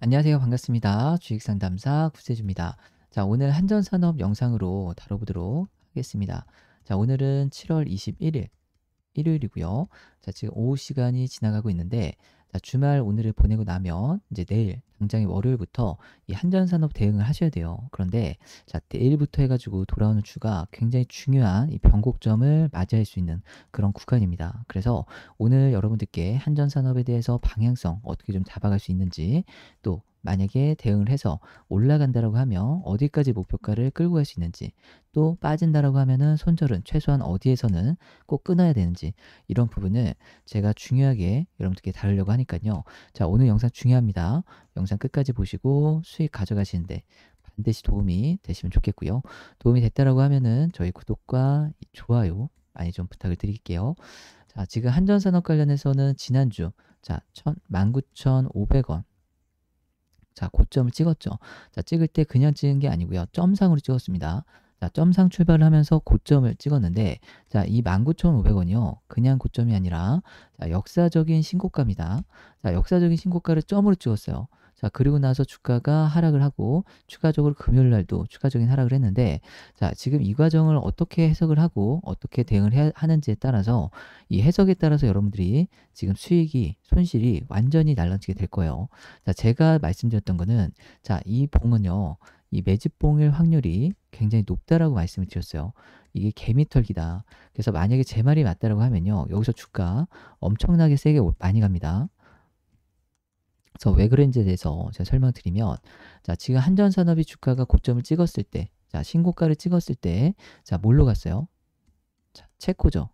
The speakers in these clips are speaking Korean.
안녕하세요. 반갑습니다. 주식상담사 구세주입니다. 자, 오늘 한전산업 영상으로 다뤄보도록 하겠습니다. 자, 오늘은 7월 21일 일요일이고요. 자, 지금 오후 시간이 지나가고 있는데 자, 주말 오늘을 보내고 나면 이제 내일 당장의 월요일부터 이 한전산업 대응을 하셔야 돼요. 그런데 자 내일부터 해가지고 돌아오는 주가 굉장히 중요한 이 변곡점을 맞이할 수 있는 그런 구간입니다. 그래서 오늘 여러분들께 한전산업에 대해서 방향성 어떻게 좀 잡아갈 수 있는지 또 만약에 대응을 해서 올라간다라고 하면 어디까지 목표가를 끌고 갈 수 있는지 또 빠진다라고 하면은 손절은 최소한 어디에서는 꼭 끊어야 되는지 이런 부분을 제가 중요하게 여러분들께 다루려고 하니까요. 자 오늘 영상 중요합니다. 영상 끝까지 보시고 수익 가져가시는데 반드시 도움이 되시면 좋겠고요. 도움이 됐다라고 하면은 저희 구독과 좋아요 많이 좀 부탁을 드릴게요. 자 지금 한전산업 관련해서는 지난주 자 19,500원 자, 고점을 찍었죠. 자, 찍을 때 그냥 찍은 게 아니고요. 점상으로 찍었습니다. 자, 점상 출발을 하면서 고점을 찍었는데 자, 이 19,500원이요. 그냥 고점이 아니라 자, 역사적인 신고가입니다. 자, 역사적인 신고가를 점으로 찍었어요. 자, 그리고 나서 주가가 하락을 하고 추가적으로 금요일 날도 추가적인 하락을 했는데 자, 지금 이 과정을 어떻게 해석을 하고 어떻게 대응을 해 하는지에 따라서 이 해석에 따라서 여러분들이 지금 수익이 손실이 완전히 날라지게 될 거예요. 자, 제가 말씀드렸던 거는 자, 이 봉은요. 이 매집봉일 확률이 굉장히 높다라고 말씀을 드렸어요. 이게 개미털기다. 그래서 만약에 제 말이 맞다라고 하면요. 여기서 주가 엄청나게 세게 많이 갑니다. 그래서 왜 그런지에 대해서 제가 설명드리면 자 지금 한전산업이 주가가 고점을 찍었을 때자 신고가를 찍었을 때 자 뭘로 갔어요? 자 체코죠.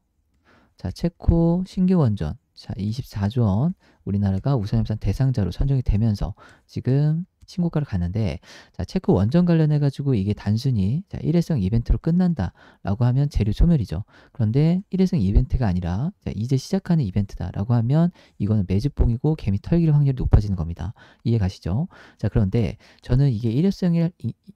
자 체코 신규 원전 자 24조 원 우리나라가 우산협상 대상자로 선정이 되면서 지금 신고가를 갔는데 자, 체크 원전 관련해 가지고 이게 단순히 자, 일회성 이벤트로 끝난다라고 하면 재료 소멸이죠. 그런데 일회성 이벤트가 아니라 자, 이제 시작하는 이벤트다라고 하면 이거는 매주봉이고 개미 털기를 확률이 높아지는 겁니다. 이해 가시죠? 자, 그런데 저는 이게 일회성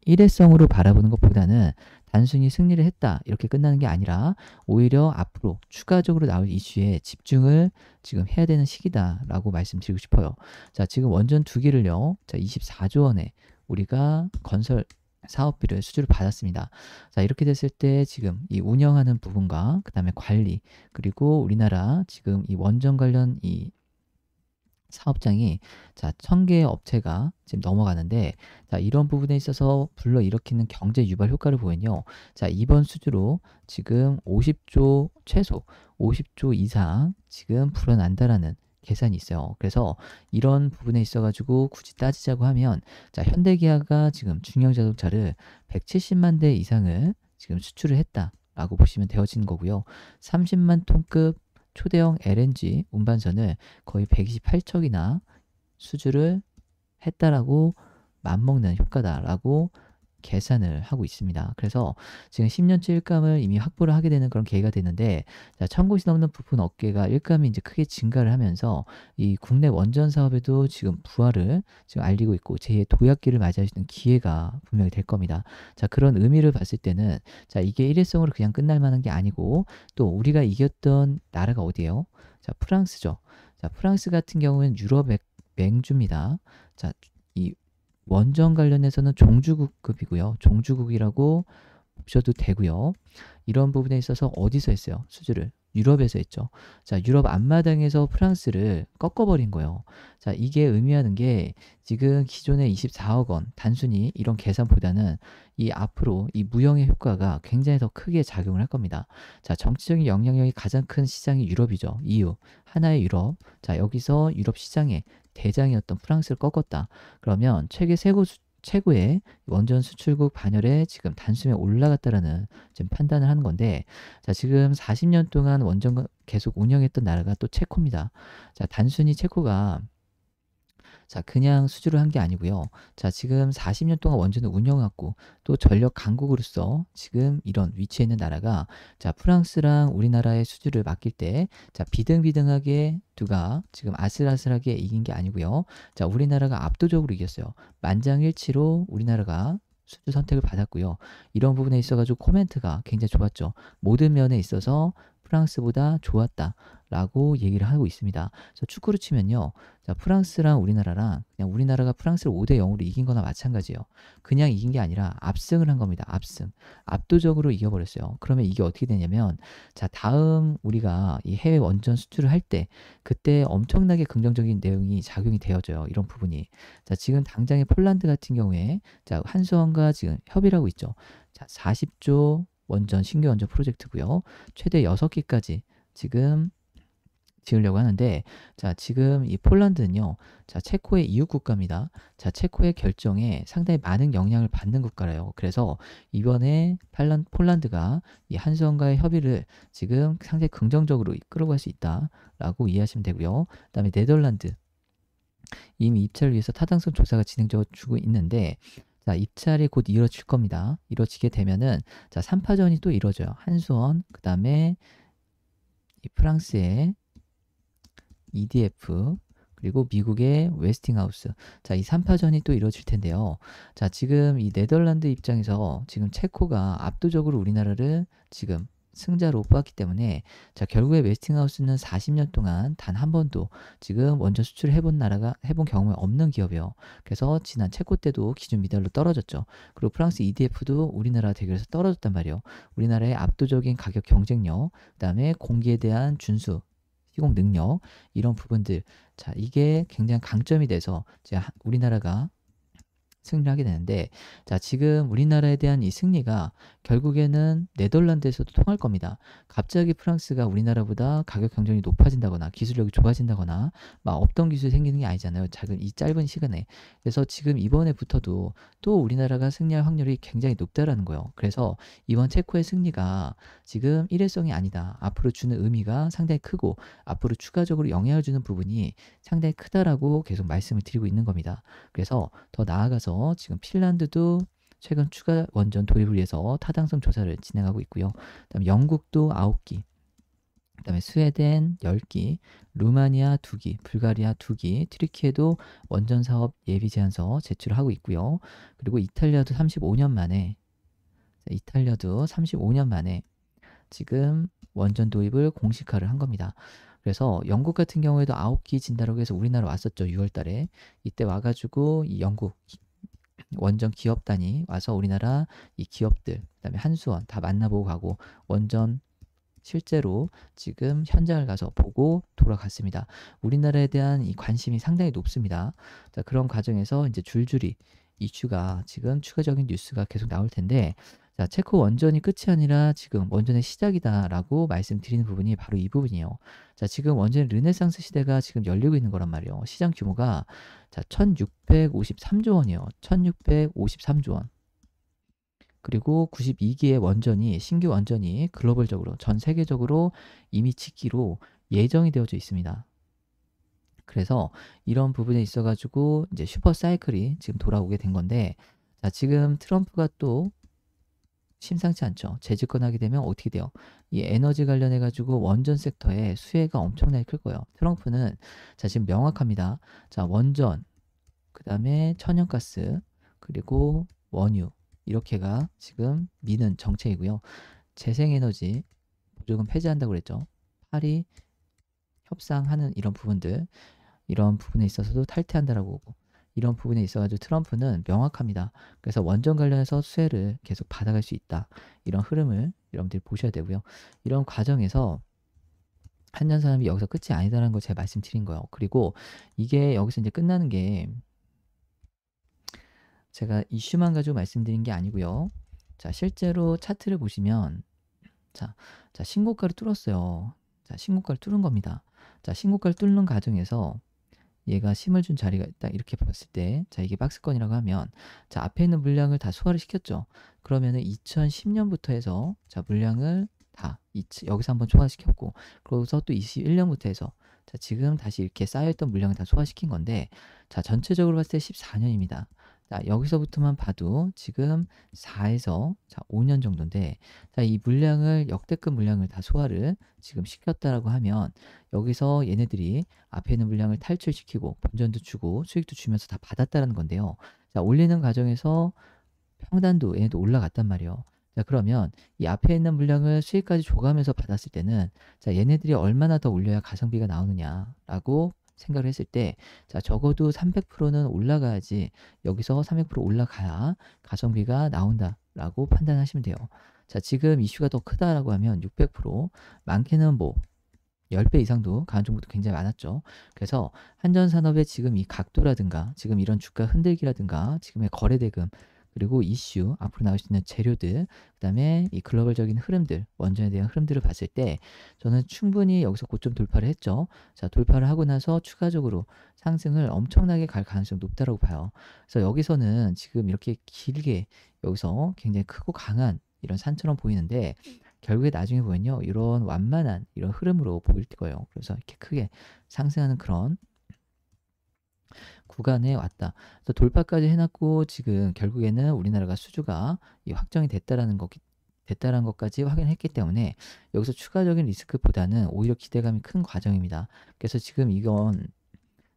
일회성으로 바라보는 것보다는 단순히 승리를 했다 이렇게 끝나는 게 아니라 오히려 앞으로 추가적으로 나올 이슈에 집중을 지금 해야 되는 시기다라고 말씀드리고 싶어요. 자, 지금 원전 두 개를요. 자, 24조 원에 우리가 건설 사업비를 수주를 받았습니다. 자, 이렇게 됐을 때 지금 이 운영하는 부분과 그 다음에 관리, 그리고 우리나라 지금 이 원전 관련 이 사업장이 자, 천 개의 업체가 지금 넘어가는데 자, 이런 부분에 있어서 불러일으키는 경제 유발 효과를 보면요. 자, 이번 수주로 지금 50조 최소 50조 이상 지금 불어난다라는 계산이 있어요. 그래서 이런 부분에 있어 가지고 굳이 따지자고 하면 자, 현대기아가 지금 중형 자동차를 170만 대 이상을 지금 수출을 했다. 라고 보시면 되어지는 거고요. 30만 톤급 초대형 LNG 운반선을 거의 128척이나 수주를 했다라고 맞먹는 효과다라고 계산을 하고 있습니다. 그래서 지금 1 0년째 일감을 이미 확보를 하게 되는 그런 계기가 되는데 자, 청구시 넘는 부품 업계가 일감이 이제 크게 증가를 하면서 이 국내 원전 사업에도 지금 부활을 지금 알리고 있고 제2의 도약기를 맞이할 수 있는 기회가 분명히 될 겁니다. 자 그런 의미를 봤을 때는 자 이게 일회성으로 그냥 끝날 만한 게 아니고 또 우리가 이겼던 나라가 어디예요? 자 프랑스죠. 자 프랑스 같은 경우는 유럽의 맹주입니다. 자이 원전 관련해서는 종주국급이고요. 종주국이라고 보셔도 되고요. 이런 부분에 있어서 어디서 했어요? 수주를 유럽에서 했죠. 자, 유럽 앞마당에서 프랑스를 꺾어버린 거예요. 자, 이게 의미하는 게 지금 기존의 24억 원, 단순히 이런 계산보다는 이 앞으로 이 무형의 효과가 굉장히 더 크게 작용을 할 겁니다. 자, 정치적인 영향력이 가장 큰 시장이 유럽이죠. 이 u 하나의 유럽. 자, 여기서 유럽 시장의 대장이었던 프랑스를 꺾었다. 그러면 최대 세고 수, 최고의 원전 수출국 반열에 지금 단숨에 올라갔다라는 지금 판단을 하는 건데 자 지금 40년 동안 원전 계속 운영했던 나라가 또 체코입니다. 자 단순히 체코가 자, 그냥 수주를 한 게 아니고요. 자, 지금 40년 동안 원전을 운영하고또 전력 강국으로서 지금 이런 위치에 있는 나라가 자, 프랑스랑 우리나라의 수주를 맡길 때 자, 비등비등하게 두가 지금 아슬아슬하게 이긴 게 아니고요. 자, 우리나라가 압도적으로 이겼어요. 만장일치로 우리나라가 수주 선택을 받았고요. 이런 부분에 있어 가지고 코멘트가 굉장히 좋았죠. 모든 면에 있어서 프랑스보다 좋았다. 라고 얘기를 하고 있습니다. 그래서 축구를 치면요. 자, 프랑스랑 우리나라랑 그냥 우리나라가 프랑스를 5대 0으로 이긴 거나 마찬가지예요. 그냥 이긴 게 아니라 압승을 한 겁니다. 압승. 압도적으로 이겨버렸어요. 그러면 이게 어떻게 되냐면 자, 다음 우리가 이 해외 원전 수출을 할 때 그때 엄청나게 긍정적인 내용이 작용이 되어져요. 이런 부분이. 자, 지금 당장의 폴란드 같은 경우에 자, 한수원과 지금 협의를 하고 있죠. 자, 40조 원전 신규 원전 프로젝트고요. 최대 6기까지 지금 지으려고 하는데 자 지금 이 폴란드는요 자 체코의 이웃 국가입니다 자 체코의 결정에 상당히 많은 영향을 받는 국가라요 그래서 이번에 폴란, 폴란드가 이 한수원과의 협의를 지금 상당히 긍정적으로 이끌어갈 수 있다라고 이해하시면 되고요 그다음에 네덜란드 이미 입찰을 위해서 타당성 조사가 진행되고 있는데 자, 입찰이 곧 이뤄질 겁니다. 이뤄지게 되면은 자, 3파전이 또 이뤄져요. 한수원, 그다음에 이 프랑스의 EDF 그리고 미국의 웨스팅하우스. 자, 이 3파전이 또 이루어질 텐데요. 자, 지금 이 네덜란드 입장에서 지금 체코가 압도적으로 우리나라를 지금 승자로 뽑았기 때문에 자 결국에 웨스팅하우스는 40년 동안 단 한 번도 지금 원전 수출을 해본 나라가 해본 경험이 없는 기업이에요. 그래서 지난 체코 때도 기준 미달로 떨어졌죠. 그리고 프랑스 EDF도 우리나라 대결에서 떨어졌단 말이에요. 우리나라의 압도적인 가격 경쟁력, 그다음에 공기에 대한 준수, 시공 능력 이런 부분들 자 이게 굉장히 강점이 돼서 이제 우리나라가 승리를 하게 되는데 자 지금 우리나라에 대한 이 승리가 결국에는 네덜란드에서도 통할 겁니다. 갑자기 프랑스가 우리나라보다 가격 경쟁이 높아진다거나 기술력이 좋아진다거나 막 없던 기술이 생기는 게 아니잖아요. 작은 이 짧은 시간에 그래서 지금 이번에 부터도또 우리나라가 승리할 확률이 굉장히 높다라는 거예요. 그래서 이번 체코의 승리가 지금 일회성이 아니다. 앞으로 주는 의미가 상당히 크고 앞으로 추가적으로 영향을 주는 부분이 상당히 크다라고 계속 말씀을 드리고 있는 겁니다. 그래서 더 나아가서 지금 핀란드도 최근 추가 원전 도입을 위해서 타당성 조사를 진행하고 있고요. 그다음 영국도 9기, 그다음에 스웨덴 열기 루마니아 두기 불가리아 두기 트리키에도 원전 사업 예비 제안서 제출하고 있고요. 그리고 이탈리아도 35년 만에 이탈리아도 35년 만에 지금 원전 도입을 공식화를 한 겁니다. 그래서 영국 같은 경우에도 아홉 기 진다라고 해서 우리나라 왔었죠. 6월 달에. 이때 와가지고 이 영국 원전 기업단이 와서 우리나라 이 기업들 그다음에 한수원 다 만나보고 가고 원전 실제로 지금 현장을 가서 보고 돌아갔습니다. 우리나라에 대한 이 관심이 상당히 높습니다. 자, 그런 과정에서 이제 줄줄이 이슈가 지금 추가적인 뉴스가 계속 나올 텐데 자, 체코 원전이 끝이 아니라 지금 원전의 시작이다라고 말씀드리는 부분이 바로 이 부분이에요. 자, 지금 원전 르네상스 시대가 지금 열리고 있는 거란 말이에요. 시장 규모가 자, 1653조 원이에요. 1653조 원. 그리고 92기의 원전이 신규 원전이 글로벌적으로 전 세계적으로 이미 짓기로 예정이 되어져 있습니다. 그래서 이런 부분에 있어 가지고 이제 슈퍼 사이클이 지금 돌아오게 된 건데 자, 지금 트럼프가 또 심상치 않죠. 재집권하게 되면 어떻게 돼요? 이 에너지 관련해 가지고 원전 섹터의 수혜가 엄청나게 클 거예요. 트럼프는 자 지금 명확합니다. 자 원전, 그 다음에 천연가스, 그리고 원유 이렇게가 지금 미는 정책이고요. 재생에너지 보조금 폐지한다고 그랬죠. 파리 협상하는 이런 부분들, 이런 부분에 있어서도 탈퇴한다라고 고보 이런 부분에 있어가지고 트럼프는 명확합니다. 그래서 원전 관련해서 수혜를 계속 받아갈 수 있다. 이런 흐름을 여러분들이 보셔야 되고요. 이런 과정에서 한잔 사람이 여기서 끝이 아니다라는 걸 제가 말씀드린 거예요. 그리고 이게 여기서 이제 끝나는 게 제가 이슈만 가지고 말씀드린 게 아니고요. 자, 실제로 차트를 보시면 자, 자 신고가를 뚫었어요. 자, 신고가를 뚫은 겁니다. 자, 신고가를 뚫는 과정에서 얘가 심을 준 자리가 있다 이렇게 봤을 때, 자, 이게 박스권이라고 하면, 자, 앞에 있는 물량을 다 소화를 시켰죠. 그러면은 2010년부터 해서, 자, 물량을 다, 이치, 여기서 한번 소화시켰고, 그러고서 또 21년부터 해서, 자, 지금 다시 이렇게 쌓여있던 물량을 다 소화시킨 건데, 자, 전체적으로 봤을 때 14년입니다. 자, 여기서부터만 봐도 지금 4에서 자, 5년 정도인데 자, 이 물량을 역대급 물량을 다 소화를 지금 시켰다라고 하면 여기서 얘네들이 앞에 있는 물량을 탈출시키고 본전도 주고 수익도 주면서 다 받았다는 라 건데요. 자, 올리는 과정에서 평단도 얘네도 올라갔단 말이에요. 자, 그러면 이 앞에 있는 물량을 수익까지 줘가면서 받았을 때는 자, 얘네들이 얼마나 더 올려야 가성비가 나오느냐라고 생각을 했을 때, 자, 적어도 300%는 올라가야지, 여기서 300% 올라가야 가성비가 나온다라고 판단하시면 돼요. 자, 지금 이슈가 더 크다라고 하면 600%, 많게는 뭐, 10배 이상도 가한 종목도 굉장히 많았죠. 그래서 한전산업의 지금 이 각도라든가, 지금 이런 주가 흔들기라든가, 지금의 거래대금, 그리고 이슈, 앞으로 나올 수 있는 재료들, 그 다음에 이 글로벌적인 흐름들, 원전에 대한 흐름들을 봤을 때 저는 충분히 여기서 고점 돌파를 했죠. 자, 돌파를 하고 나서 추가적으로 상승을 엄청나게 갈 가능성이 높다라고 봐요. 그래서 여기서는 지금 이렇게 길게 여기서 굉장히 크고 강한 이런 산처럼 보이는데 결국에 나중에 보면요 이런 완만한 이런 흐름으로 보일 거예요 그래서 이렇게 크게 상승하는 그런 구간에 왔다. 그래서 돌파까지 해놨고 지금 결국에는 우리나라가 수주가 확정이 됐다라는 거 됐다는 것까지 확인했기 때문에 여기서 추가적인 리스크보다는 오히려 기대감이 큰 과정입니다. 그래서 지금 이건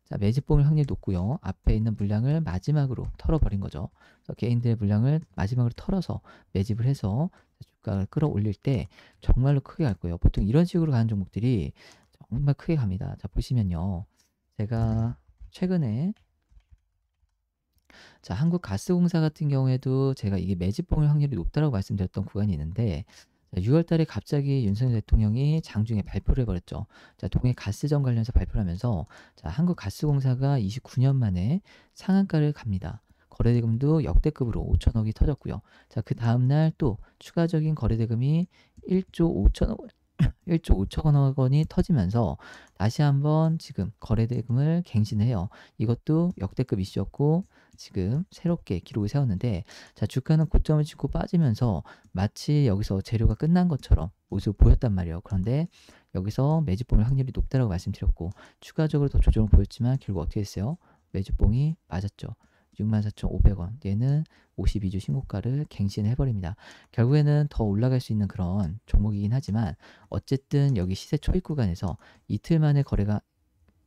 자, 매집봉일 확률 높고요. 앞에 있는 물량을 마지막으로 털어버린 거죠. 개인들의 물량을 마지막으로 털어서 매집을 해서 주가를 끌어올릴 때 정말로 크게 갈 거예요. 보통 이런 식으로 가는 종목들이 정말 크게 갑니다. 자 보시면요. 제가 최근에 자, 한국가스공사 같은 경우에도 제가 이게 매집 봉일 확률이 높다라고 말씀드렸던 구간이 있는데 6월 달에 갑자기 윤석열 대통령이 장중에 발표를 해버렸죠. 자, 동해 가스전 관련해서 발표를 하면서 자, 한국가스공사가 29년 만에 상한가를 갑니다. 거래대금도 역대급으로 5천억이 터졌고요. 자, 그 다음날 또 추가적인 거래대금이 1조 5천억 1조 5천억 원이 터지면서 다시 한번 지금 거래대금을 갱신해요. 이것도 역대급 이슈였고 지금 새롭게 기록을 세웠는데 자 주가는 고점을 찍고 빠지면서 마치 여기서 재료가 끝난 것처럼 모습을 보였단 말이에요. 그런데 여기서 매집 봉의 확률이 높다라고 말씀드렸고 추가적으로 더 조정을 보였지만 결국 어떻게 했어요? 매집봉이 맞았죠. 64,500원. 얘는 52주 신고가를 갱신해버립니다. 결국에는 더 올라갈 수 있는 그런 종목이긴 하지만 어쨌든 여기 시세 초입 구간에서 이틀 만에 거래가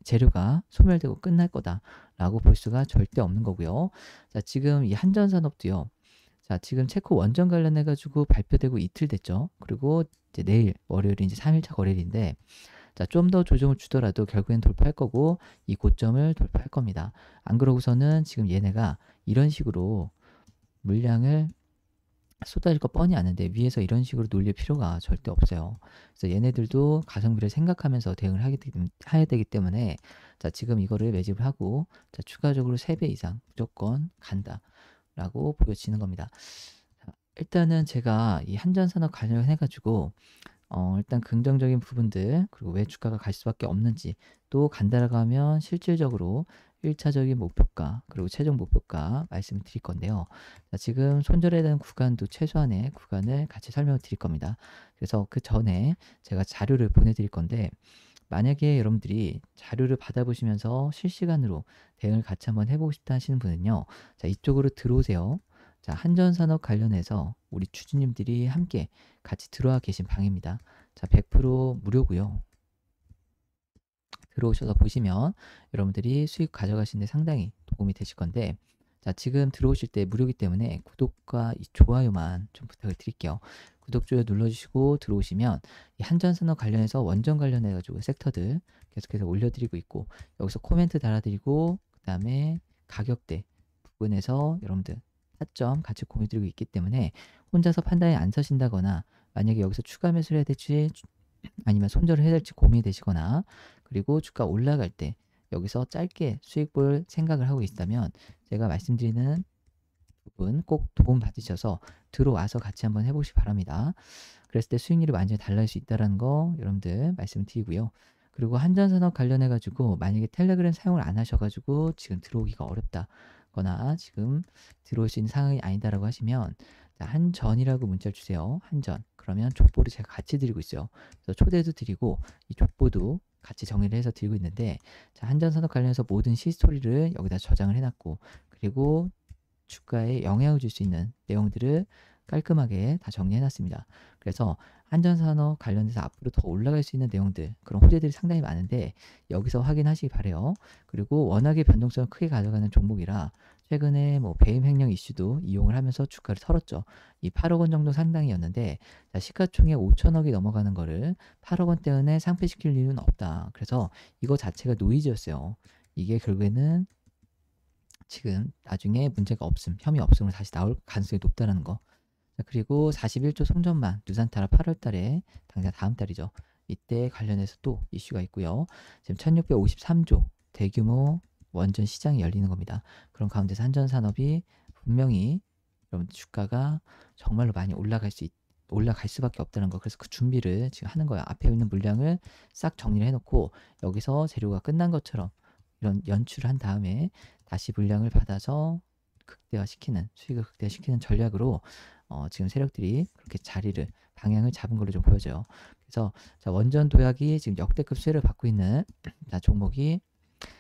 재료가 소멸되고 끝날 거다라고 볼 수가 절대 없는 거고요. 자, 지금 이 한전산업도요. 자, 지금 체코 원전 관련해 가지고 발표되고 이틀 됐죠. 그리고 이제 내일 월요일이 이제 3일차 거래일인데 자, 좀 더 조정을 주더라도 결국엔 돌파할 거고 이 고점을 돌파할 겁니다. 안 그러고서는 지금 얘네가 이런 식으로 물량을 쏟아질 거 뻔히 아는데 위에서 이런 식으로 놀릴 필요가 절대 없어요. 그래서 얘네들도 가성비를 생각하면서 대응을 하게 되, 해야 되기 때문에 자 지금 이거를 매집을 하고 자 추가적으로 3배 이상 무조건 간다라고 보여지는 겁니다. 일단은 제가 이 한전산업 관련해가지고 어, 일단 긍정적인 부분들, 그리고 왜 주가가 갈 수밖에 없는지, 또간단하게하면 실질적으로 1차적인 목표가, 그리고 최종 목표가 말씀을 드릴 건데요. 자, 지금 손절에 대한 구간도 최소한의 구간을 같이 설명을 드릴 겁니다. 그래서 그 전에 제가 자료를 보내드릴 건데, 만약에 여러분들이 자료를 받아보시면서 실시간으로 대응을 같이 한번 해보고 싶다 하시는 분은요. 자, 이쪽으로 들어오세요. 자, 한전산업 관련해서 우리 추진님들이 함께 같이 들어와 계신 방입니다. 자, 100% 무료고요. 들어오셔서 보시면 여러분들이 수익 가져가시는데 상당히 도움이 되실 건데 자 지금 들어오실 때 무료이기 때문에 구독과 좋아요만 좀 부탁을 드릴게요. 구독 좋아요 눌러주시고 들어오시면 한전산업 관련해서 원전 관련해가지고 섹터들 계속해서 올려드리고 있고 여기서 코멘트 달아드리고 그 다음에 가격대 부분에서 여러분들 타점 같이 공유드리고 있기 때문에 혼자서 판단에 안 서신다거나 만약에 여기서 추가 매수를 해야 될지 아니면 손절을 해야 될지 고민이 되시거나 그리고 주가 올라갈 때 여기서 짧게 수익 볼 생각을 하고 있다면 제가 말씀드리는 부분 꼭 도움 받으셔서 들어와서 같이 한번 해보시기 바랍니다. 그랬을 때 수익률이 완전히 달라질 수 있다는 거 여러분들 말씀드리고요. 그리고 한전산업 관련해가지고 만약에 텔레그램 사용을 안 하셔가지고 지금 들어오기가 어렵다. 거나 지금 들어오신 상황이 아니다라고 하시면 자, 한전이라고 문자 주세요. 한전. 그러면 족보를 제가 같이 드리고 있어요. 그래서 초대도 드리고 이 족보도 같이 정리를 해서 드리고 있는데 자, 한전 산업 관련해서 모든 시스토리를 여기다 저장을 해놨고 그리고 주가에 영향을 줄 수 있는 내용들을 깔끔하게 다 정리해놨습니다. 그래서 안전산업 관련해서 앞으로 더 올라갈 수 있는 내용들 그런 호재들이 상당히 많은데 여기서 확인하시기 바래요. 그리고 워낙에 변동성을 크게 가져가는 종목이라 최근에 뭐 배임 횡령 이슈도 이용을 하면서 주가를 털었죠. 이 8억 원 정도 상당이었는데 자, 시가총액 5천억이 넘어가는 거를 8억 원때문에 상폐시킬 이유는 없다. 그래서 이거 자체가 노이즈였어요. 이게 결국에는 지금 나중에 문제가 없음, 혐의 없음으로 다시 나올 가능성이 높다는 거. 자, 그리고 41조 송전만 누산타라 8월 달에 당장 다음 달이죠. 이때 관련해서 또 이슈가 있고요. 지금 1653조 대규모 원전 시장이 열리는 겁니다. 그런 가운데서 한전 산업이 분명히 여러분 주가가 정말로 많이 올라갈 수 있, 올라갈 수밖에 없다는 거. 그래서 그 준비를 지금 하는 거예요. 앞에 있는 물량을 싹 정리를 해놓고 여기서 재료가 끝난 것처럼 이런 연출을 한 다음에 다시 물량을 받아서 극대화시키는 수익을 극대화시키는 전략으로 어, 지금 세력들이 그렇게 자리를 방향을 잡은 걸로 좀 보여져요. 그래서 자, 원전 도약이 지금 역대급 수혜를 받고 있는 자, 종목이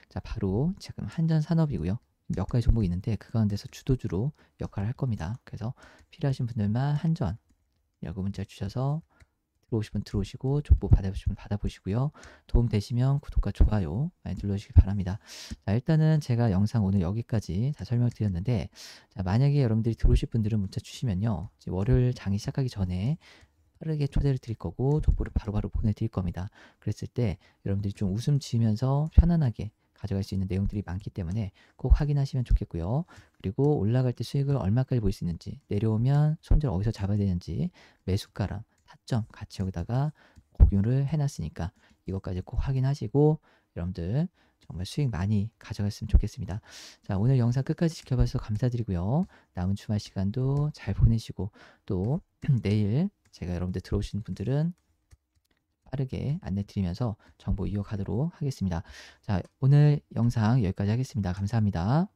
자, 바로 지금 한전 산업이고요. 몇 가지 종목이 있는데 그 가운데서 주도주로 역할을 할 겁니다. 그래서 필요하신 분들만 한전 이라 문자 주셔서 들어오시면 들어오시고 족보 받아보시면 받아보시고요. 도움 되시면 구독과 좋아요 많이 눌러주시기 바랍니다. 자 일단은 제가 영상 오늘 여기까지 다 설명드렸는데 을 자, 만약에 여러분들이 들어오실 분들은 문자 주시면요. 월요일 장이 시작하기 전에 빠르게 초대를 드릴 거고 족보를 바로바로 보내드릴 겁니다. 그랬을 때 여러분들이 좀 웃음 지으면서 편안하게 가져갈 수 있는 내용들이 많기 때문에 꼭 확인하시면 좋겠고요. 그리고 올라갈 때 수익을 얼마까지 볼 수 있는지, 내려오면 손절 어디서 잡아야 되는지, 매수가랑 타점 같이 여기다가 공유를 해놨으니까 이것까지 꼭 확인하시고 여러분들 정말 수익 많이 가져갔으면 좋겠습니다. 자, 오늘 영상 끝까지 지켜봐서 감사드리고요. 남은 주말 시간도 잘 보내시고 또 내일 제가 여러분들 들어오신 분들은 빠르게 안내 드리면서 정보 이어가도록 하겠습니다. 자, 오늘 영상 여기까지 하겠습니다. 감사합니다.